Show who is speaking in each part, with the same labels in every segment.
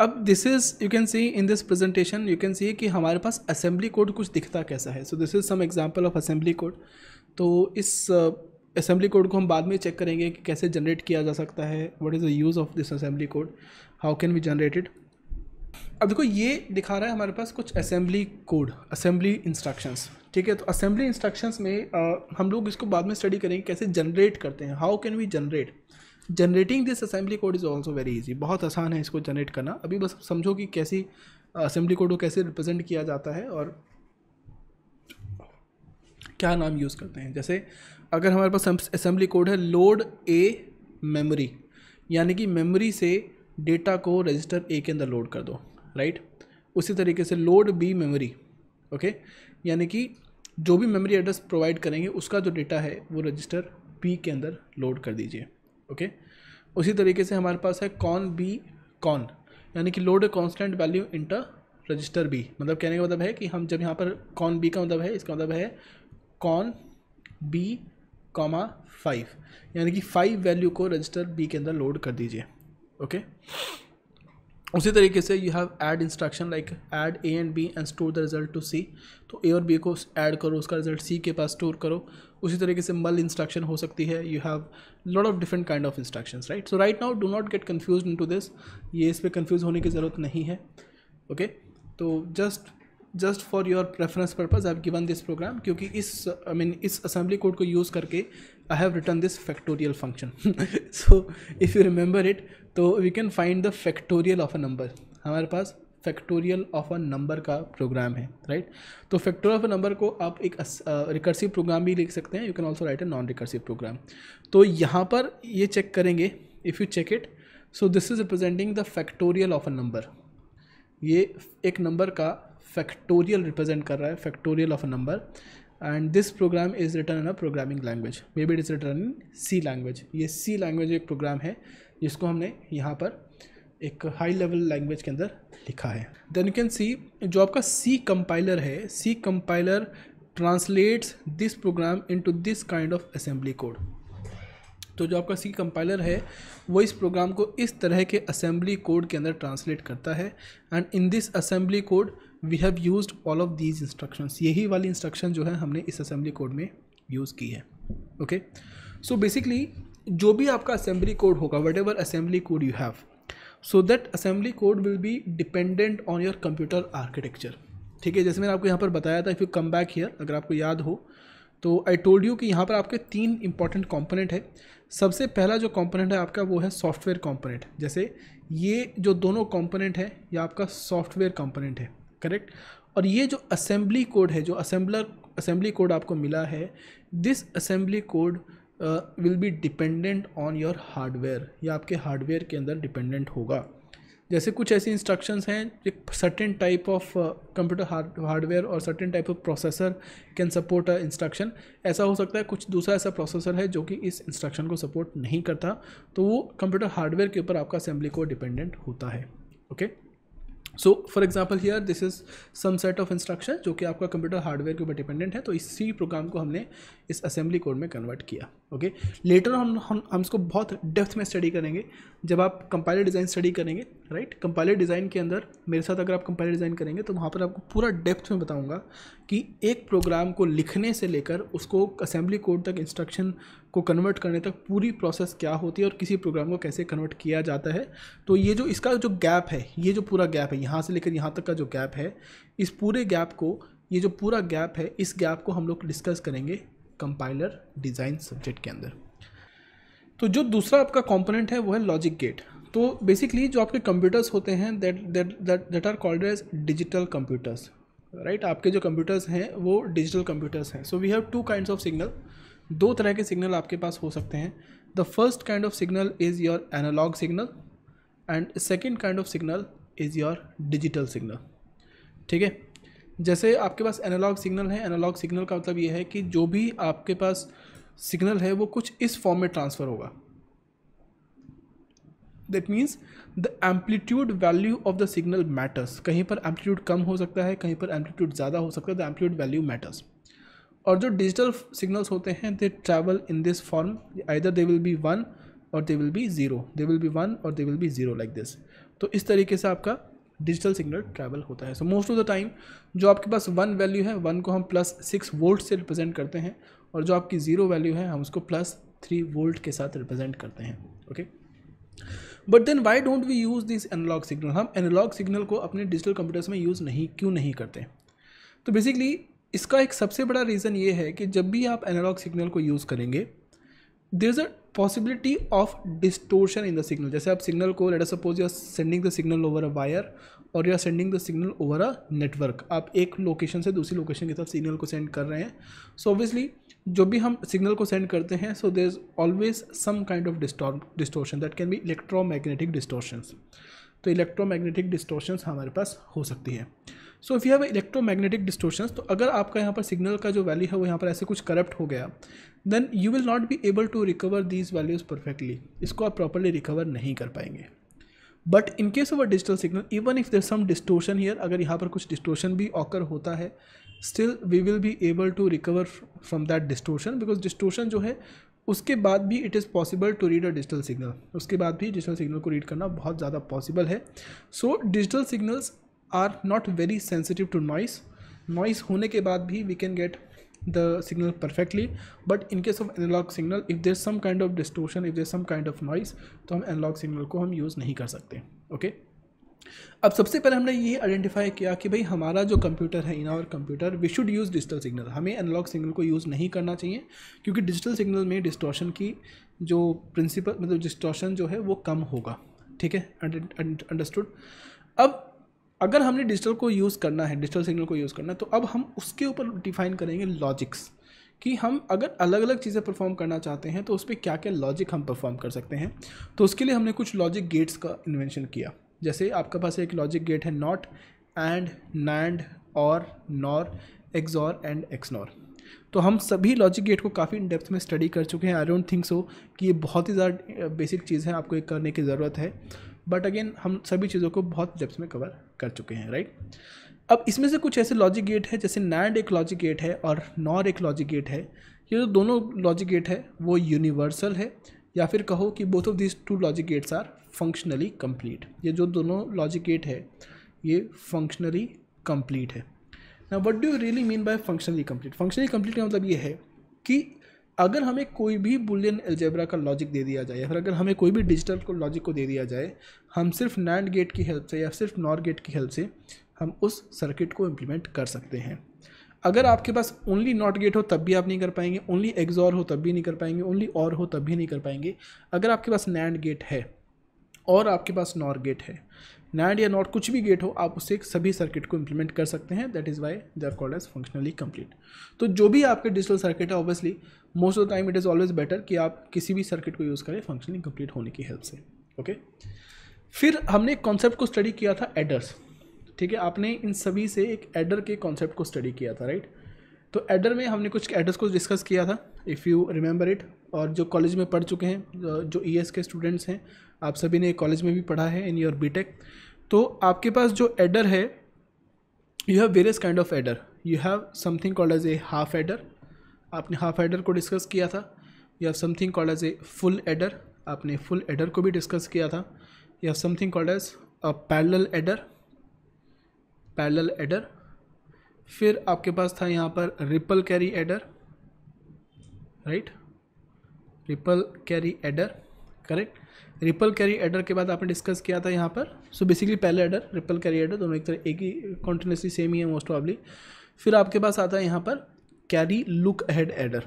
Speaker 1: अब this is you can see in this presentation you can see कि हमारे पास असेंबली कोड कुछ दिखता कैसा है so this is some example of assembly code तो इस असेंबली uh, कोड को हम बाद में चेक करेंगे कि कैसे जनरेट किया जा सकता है what is the use of this assembly code how can be generated अब देखो ये दिखा रहा है हमारे पास कुछ असेंबली कोड असेंबली इंस्ट्रक्शंस ठीक है तो असेंबली इंस्ट्रक्शंस में आ, uh, हम लोग इसको बाद में स्टडी करेंगे कैसे जनरेट करते हैं how can we generate generating this assembly code is also very easy बहुत आसान है इसको जनरेट करना अभी बस समझो कि कैसी असेंबली uh, कोड को कैसे रिप्रेजेंट किया जाता है और क्या नाम यूज़ करते हैं जैसे अगर हमारे पास असेंबली कोड है लोड ए मेमोरी यानी कि मेमोरी से डेटा को रजिस्टर ए के अंदर लोड कर दो राइट उसी तरीके से लोड बी मेमोरी ओके यानी कि जो भी मेमोरी एड्रेस प्रोवाइड करेंगे उसका जो डेटा है वो रजिस्टर बी के अंदर लोड कर दीजिए ओके उसी तरीके से हमारे पास है कॉन बी कॉन यानी कि load constant value into register B मतलब कहने का मतलब है कि हम जब यहाँ पर कॉन बी का मतलब है इसका मतलब है कॉन बी कॉमा फाइव यानी कि फाइव वैल्यू को रजिस्टर बी के अंदर लोड कर दीजिए ओके okay? उसी तरीके से you have add instruction like add A and B and store the result to C तो ए और बी को ऐड करो उसका रिजल्ट सी के पास स्टोर करो उसी तरीके से मल इंस्ट्रक्शन हो सकती है you have lot of different kind of instructions right so right now do not get confuse into this ये इस पर कन्फ्यूज होने की ज़रूरत नहीं है ओके okay? तो just just for your preference purpose I have given this program क्योंकि इस आई I मीन mean, इस असेंबली कोड को यूज़ करके I have return this factorial function so if you remember it तो we can find the factorial of a number हमारे पास factorial of a number का program है right तो factorial of a number को आप एक रिकर्सिव प्रोग्राम भी लिख सकते हैं you can also write a non recursive program तो यहाँ पर ये चेक करेंगे if you check it so this is representing the factorial of a number ये एक नंबर का फैक्टोरियल रिप्रेजेंट कर रहा है factorial of a number and this program is return in a programming language may be it is return in C language ये C language एक programme है जिसको हमने यहाँ पर एक हाई लेवल लैंग्वेज के अंदर लिखा है देन यू कैन सी जो आपका सी कंपाइलर है C compiler translates this program into this kind of assembly code तो जो आपका सी कंपाइलर है वो इस प्रोग्राम को इस तरह के असेंबली कोड के अंदर ट्रांसलेट करता है and in this assembly code we have use all of these instruction यही वाली इंस्ट्रक्शन जो है हमने इस असेंबली कोड में यूज़ की है ओके सो बेसिकली जो भी आपका असेंबली कोड होगा whatever assembly code you have so that assembly code will be dependent on your computer architecture ठीक है जैसे मैंने आपको यहाँ पर बताया था if you come back here अगर आपको याद हो तो आई टोल्ड यू कि यहाँ पर आपके तीन इंपॉर्टेंट कॉम्पोनेंट है सबसे पहला जो कॉम्पोनेंट है आपका वो है सॉफ्टवेयर कॉम्पोनेंट जैसे ये जो दोनों कॉम्पोनेंट है ये आपका सॉफ्टवेयर कॉम्पोनेंट है करेक्ट और ये जो असेंबली कोड है जो असेंबलर असेंबली कोड आपको मिला है this assembly code will be dependent on your hardware या आपके हार्डवेयर के अंदर डिपेंडेंट होगा जैसे कुछ ऐसी इंस्ट्रक्शंस हैं एक certain type of computer hardware और certain type of processor can support a instruction ऐसा हो सकता है कुछ दूसरा ऐसा प्रोसेसर है जो कि इस इंस्ट्रक्शन को सपोर्ट नहीं करता तो वो कंप्यूटर हार्डवेयर के ऊपर आपका असेंबली कोड डिपेंडेंट होता है okay okay? So for example here this is some set of instruction जो कि आपका कंप्यूटर हार्डवेयर के ऊपर डिपेंडेंट है तो इसी प्रोग्राम को हमने इस असेंबली कोड में कन्वर्ट किया ओके लेटर हम हम हम इसको बहुत डेप्थ में स्टडी करेंगे जब आप कंपाइलर डिज़ाइन स्टडी करेंगे राइट कंपाइलर डिज़ाइन के अंदर मेरे साथ अगर आप कंपाइलर डिज़ाइन करेंगे तो वहाँ पर आपको पूरा डेप्थ में बताऊँगा कि एक प्रोग्राम को लिखने से लेकर उसको असेंबली कोड तक इंस्ट्रक्शन को कन्वर्ट करने तक पूरी प्रोसेस क्या होती है और किसी प्रोग्राम को कैसे कन्वर्ट किया जाता है तो ये जो इसका जो गैप है ये जो पूरा गैप है यहाँ से लेकर यहाँ तक का जो गैप है इस पूरे गैप को ये जो पूरा गैप है इस गैप को हम लोग डिस्कस करेंगे कंपाइलर डिज़ाइन सब्जेक्ट के अंदर तो जो दूसरा आपका कॉम्पोनेंट है वो है लॉजिक गेट तो बेसिकली जो आपके कंप्यूटर्स होते हैं that that that are called as digital computers right आपके जो कंप्यूटर्स हैं वो डिजिटल कंप्यूटर्स हैं so we have two kind of signal दो तरह के सिग्नल आपके पास हो सकते हैं the first kind of signal is your analogue signal and second kind of signal is your digital signal ठीक है जैसे आपके पास एनालॉग सिग्नल है एनालॉग सिग्नल का मतलब ये है कि जो भी आपके पास सिग्नल है वो कुछ इस फॉर्म में ट्रांसफ़र होगा that means the amplitude value of the signal matters कहीं पर एम्पलीट्यूड कम हो सकता है कहीं पर एम्पलीट्यूड ज़्यादा हो सकता है द एम्पलीट्यूड वैल्यू मैटर्स और जो डिजिटल सिग्नल्स होते हैं they travel in this form either they will be one or they will be zero they will be one or they will be zero like this तो इस तरीके से आपका digital signal travel होता है so most of the time जो आपके पास वन वैल्यू है वन को हम प्लस सिक्स वोल्ट से रिप्रेजेंट करते हैं और जो आपकी ज़ीरो वैल्यू है हम उसको प्लस थ्री वोल्ट के साथ रिप्रेजेंट करते हैं okay but then why don't we use this analog signal हम एनालॉग सिग्नल को अपने डिजिटल कंप्यूटर्स में यूज़ नहीं क्यों नहीं करते तो बेसिकली इसका एक सबसे बड़ा रीज़न ये है कि जब भी आप एनालॉग सिग्नल को यूज़ करेंगे there is a possibility of distortion in the signal जैसे आप सिग्नल को let suppose you are sending the signal over a wire और you are sending the signal over a network आप एक location से दूसरी लोकेशन की तरफ सिग्नल को सेंड कर रहे हैं सो so ऑब्वियसली जो भी हम सिग्नल को सेंड करते हैं so there is always some kind of distortion that can be electromagnetic distortions तो इलेक्ट्रोमैग्नेटिक डिस्टोर्शंस हमारे पास हो सकती है so if you have electromagnetic distortions तो अगर आपका यहाँ पर सिग्नल का जो वैल्यू है वो यहाँ पर ऐसे कुछ करप्ट हो गया then you will not be able to recover these values perfectly इसको आप प्रॉपरली रिकवर नहीं कर पाएंगे but in case of a digital signal even if there some distortion here अगर यहाँ पर कुछ डिस्टोशन भी ऑकर होता है still we will be able to recover from that distortion because distortion जो है उसके बाद भी it is possible to read a digital signal उसके बाद भी डिजिटल सिग्नल को रीड करना बहुत ज़्यादा पॉसिबल है so digital signals are not very sensitive to noise noise होने के बाद भी we can get the signal perfectly but in case of analog signal if there some kind of distortion if there some kind of noise तो हम analog signal को हम use नहीं कर सकते ओके अब सबसे पहले हमने ये आइडेंटिफाई किया कि भाई हमारा जो कंप्यूटर है in our computer we should use digital signal हमें एनालॉग सिग्नल को यूज़ नहीं करना चाहिए क्योंकि डिजिटल सिग्नल में डिस्टोशन की जो प्रिंसिपल मतलब डिस्टोशन जो है वो कम होगा ठीक है अंडरस्टूड अब अगर हमने डिजिटल को यूज़ करना है डिजिटल सिग्नल को यूज़ करना है तो अब हम उसके ऊपर डिफाइन करेंगे लॉजिक्स कि हम अगर अलग अलग चीज़ें परफॉर्म करना चाहते हैं तो उस पर क्या क्या लॉजिक हम परफॉर्म कर सकते हैं तो उसके लिए हमने कुछ लॉजिक गेट्स का इन्वेंशन किया जैसे आपके पास एक लॉजिक गेट है not and NAND or NOR XOR and XNOR तो हम सभी लॉजिक गेट को काफ़ी इन डेप्थ में स्टडी कर चुके हैं आई डोंट थिंक सो कि ये बहुत ही ज़्यादा बेसिक चीज़ है आपको एक करने की ज़रूरत है बट अगेन हम सभी चीज़ों को बहुत जब्स में कवर कर चुके हैं राइट अब इसमें से कुछ ऐसे लॉजिक गेट है जैसे नैंड एक लॉजिक गेट है और नॉर एक लॉजिक गेट है ये जो दोनों लॉजिक गेट है वो यूनिवर्सल है या फिर कहो कि both of this two logic gates are functionally complete ये जो दोनों लॉजिक गेट है ये फंक्शनली कम्प्लीट है ना what do really mean by functionally complete functionally complete का मतलब ये है कि अगर हमें कोई भी बुलियन एल्जेब्रा का लॉजिक दे दिया जाए या फिर अगर हमें कोई भी डिजिटल को लॉजिक को दे दिया जाए हम सिर्फ नैंड गेट की हेल्प से या सिर्फ नॉर गेट की हेल्प से हम उस सर्किट को इम्प्लीमेंट कर सकते हैं अगर आपके पास ओनली नॉट गेट हो तब भी आप नहीं कर पाएंगे ओनली एग्जॉर हो तब भी नहीं कर पाएंगे ओनली और हो तब भी नहीं कर पाएंगे अगर आपके पास नैंड गेट है और आपके पास नॉर गेट है नैंड या नॉट कुछ भी गेट हो आप उससे सभी सर्किट को इम्प्लीमेंट कर सकते हैं that is why they are called as functionally complete तो जो भी आपके डिजिटल सर्किट है obviously most of the time it is always better कि आप किसी भी सर्किट को यूज़ करें फंक्शनली कंप्लीट होने की हेल्प से ओके फिर हमने एक कॉन्सेप्ट को स्टडी किया था एडर्स ठीक है आपने इन सभी से एक एडर के कॉन्सेप्ट को स्टडी किया था राइट तो एडर में हमने कुछ एडर्स को डिस्कस किया था इफ़ यू रिमेंबर इट और जो कॉलेज में पढ़ चुके हैं जो ई के स्टूडेंट्स हैं आप सभी ने कॉलेज में भी पढ़ा है इन योर बी तो आपके पास जो एडर है you have various kind of adder you have something called as a half adder आपने हाफ एडर को डिस्कस किया था you have something called as a full adder आपने फुल एडर को भी डिस्कस किया था you have something called as a parallel adder parallel adder फिर आपके पास था यहाँ पर ripple carry adder right ripple carry adder correct ripple carry adder के बाद आपने डिस्कस किया था यहाँ पर सो बेसिकली पहले एडर रिपल कैरी एडर दोनों एक तरह एक ही कॉन्टिन्यूसली सेम ही है मोस्ट ऑबली फिर आपके पास आता है यहाँ पर carry look ahead adder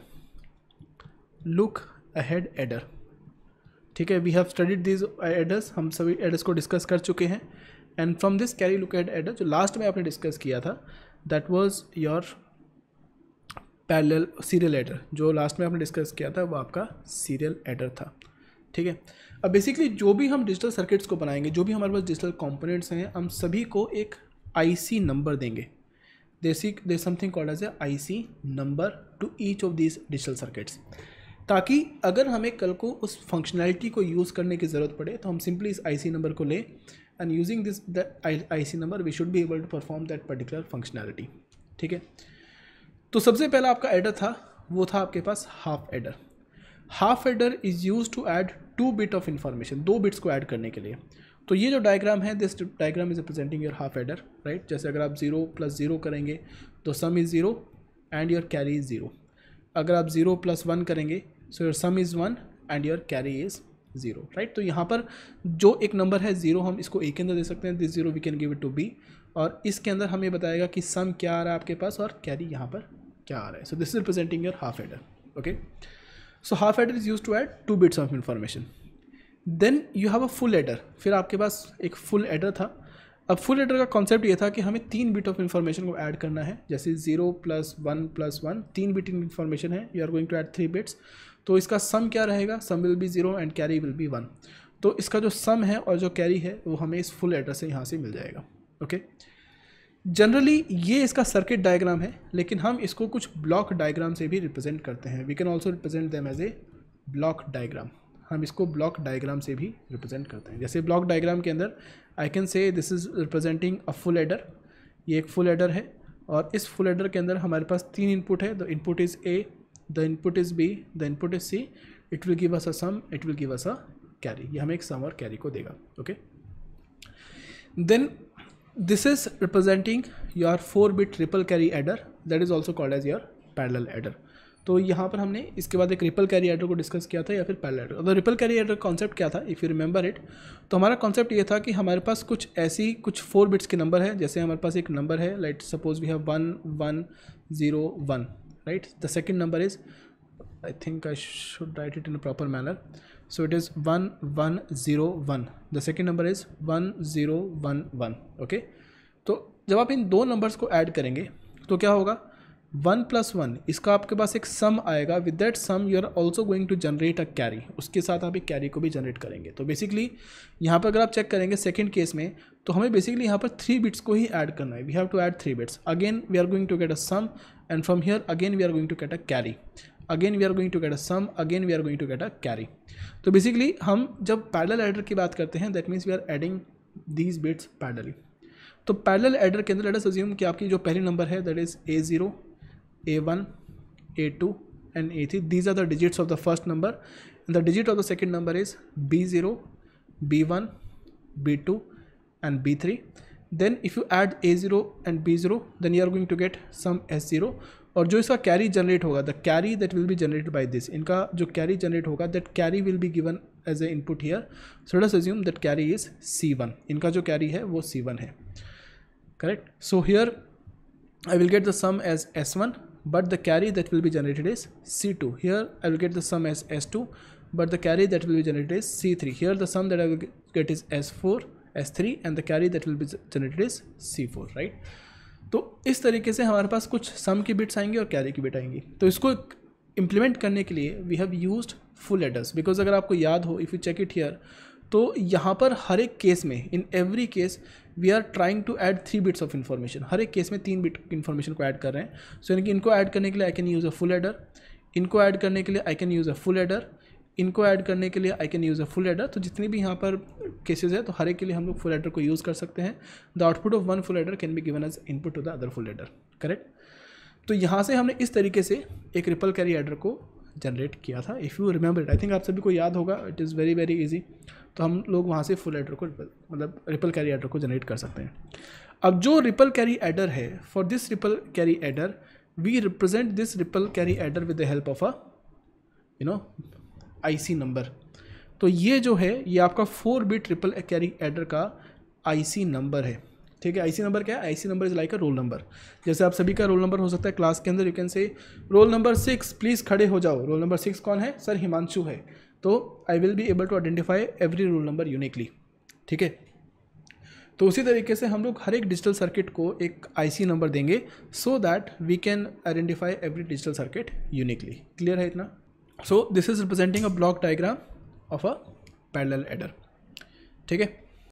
Speaker 1: look ahead adder ठीक है we have studied this adders हम सभी एडर्स को डिस्कस कर चुके हैं and from this carry look ahead adder जो लास्ट में आपने डिस्कस किया था that was your parallel serial adder जो लास्ट में हमने डिस्कस किया था वो आपका सीरियल एडर था ठीक है अब बेसिकली जो भी हम डिजिटल सर्किट्स को बनाएंगे जो भी हमारे पास डिजिटल कंपोनेंट्स हैं हम सभी को एक आईसी नंबर देंगे देसी they something called as a IC number to each of these digital circuits ताकि अगर हमें कल को उस फंक्शनैलिटी को यूज़ करने की ज़रूरत पड़े तो हम सिंपली इस आईसी नंबर को लें and using this I C number we should be able to perform that particular functionality ठीक है तो सबसे पहला आपका एडर था वो था आपके पास half adder half adder is use to add two bit of information दो बिट्स को ऐड करने के लिए तो ये जो डायग्राम है this diagram is representing your half adder right जैसे अगर आप जीरो प्लस ज़ीरो करेंगे तो sum is zero and your carry is zero अगर आप ज़ीरो प्लस वन करेंगे so your sum is one and your carry is zero right तो यहाँ पर जो एक नंबर है ज़ीरो हम इसको ए के अंदर दे सकते हैं this zero we can give it to be और इसके अंदर हमें बताएगा कि सम क्या आ रहा है आपके पास और कैरी यहाँ पर क्या आ रहा है so this is representing your half adder okay so half adder is use to add two bits of information then you have a full adder फिर आपके पास एक फुल एडर था अब फुल एडर का कॉन्सेप्ट ये था कि हमें तीन बिट ऑफ इन्फॉर्मेशन को ऐड करना है जैसे zero plus one plus one तीन बिट इन्फॉर्मेशन है you are going to add three bits तो इसका सम क्या रहेगा sum will be zero and carry will be one तो इसका जो सम है और जो कैरी है वो हमें इस फुल एडर से यहाँ से मिल जाएगा ओके okay? जनरली ये इसका सर्किट डायग्राम है लेकिन हम इसको कुछ ब्लॉक डायग्राम से भी रिप्रेजेंट करते हैं we can also represent them as a block diagram हम इसको ब्लॉक डायग्राम से भी रिप्रेजेंट करते हैं जैसे ब्लॉक डायग्राम के अंदर I can say this is representing a full adder ये एक फुल एडर है और इस फुल एडर के अंदर हमारे पास तीन इनपुट है the input is A the input is B the input is C it will give us a sum it will give us a carry ये हमें एक सम और कैरी को देगा okay then this is representing your 4 bit ripple carry adder that is also called as your parallel adder तो यहाँ पर हमने इसके बाद एक रिपल कैरी एडर को डिस्कस किया था या फिर पैरल एडर तो रिपल कैरी एडर कॉन्सेप्ट क्या था इफ़ यू रिमेंबर इट तो हमारा कॉन्सेप्ट ये था कि हमारे पास कुछ ऐसी कुछ फोर बिट्स के नंबर है जैसे हमारे पास एक नंबर है let suppose we have one one zero one right the second number is I think I should write it in a proper manner so it is 1101 the second number is 1011 okay तो जब आप इन दो numbers को add करेंगे तो क्या होगा one plus one इसका आपके पास एक सम आएगा with that sum you are also going to generate a carry उसके साथ आप एक कैरी को भी जनरेट करेंगे तो बेसिकली यहाँ पर अगर आप चेक करेंगे सेकेंड केस में तो हमें बेसिकली यहाँ पर थ्री बिट्स को ही ऐड करना है we have to add three bits again we are going to get a sum and from here again we are going to get a carry again we are going to get a sum again we are going to get a carry तो basically हम जब parallel adder की बात करते हैं that means we are adding these bits parallel तो parallel adder के अंदर लेट अस अज्यूम कि आपकी जो पहली नंबर है that is A zero A one A two and A three these are the digits of the first number the digit of the second number is B zero B one B two and B three then if you add A zero and B zero then you are going to get sum S zero और जो इसका carry generate होगा the carry that will be generated by this इनका जो carry generate होगा that carry will be given as a input here so thus assume that carry is C one इनका जो carry है वो सी वन है correct so here I will get the sum as S one but the carry that will be generated is C two here I will get the sum as S two but the carry that will be generated is C three here the sum that I will get is S four S three and the carry that will be generated is C four right तो इस तरीके से हमारे पास कुछ सम की bits आएंगी और carry की बिट आएंगी तो इसको इम्प्लीमेंट करने के लिए we have use full adders because अगर आपको याद हो if you check it here तो यहाँ पर हर एक केस में in every case we are trying to add three bits of information हर एक केस में तीन बिट इन्फॉर्मेशन को ऐड कर रहे हैं सो so, यानी कि इनको ऐड करने के लिए I can use a full adder इनको ऐड करने के लिए I can use a full adder इनको ऐड करने के लिए I can use a full adder तो जितनी भी यहाँ पर केसेज है तो हर एक के लिए हम लोग फुल एडर को यूज़ कर सकते हैं the output of one full adder can be given as input to the other full adder correct तो यहाँ से हमने इस तरीके से एक रिपल कैरी एडर को जनरेट किया था if you remember it I think आप सभी को याद होगा it is very very easy तो हम लोग वहाँ से फुल एडर को मतलब रिपल कैरी एडर को जनरेट कर सकते हैं अब जो रिपल कैरी एडर है for this ripple carry adder we represent this ripple carry adder with the help of a you know IC number तो ये जो है ये आपका four bit ripple carry adder का आईसी नंबर है ठीक है आईसी नंबर क्या है IC number is like a roll number जैसे आप सभी का रोल नंबर हो सकता है क्लास के अंदर you can say roll number six please खड़े हो जाओ रोल नंबर सिक्स कौन है सर हिमांशु है तो I will be able to identify every roll number uniquely ठीक है तो उसी तरीके से हम लोग हर एक डिजिटल सर्किट को एक आईसी नंबर देंगे so that we can identify every digital circuit uniquely clear है इतना so this is representing a block diagram of a parallel adder ठीक है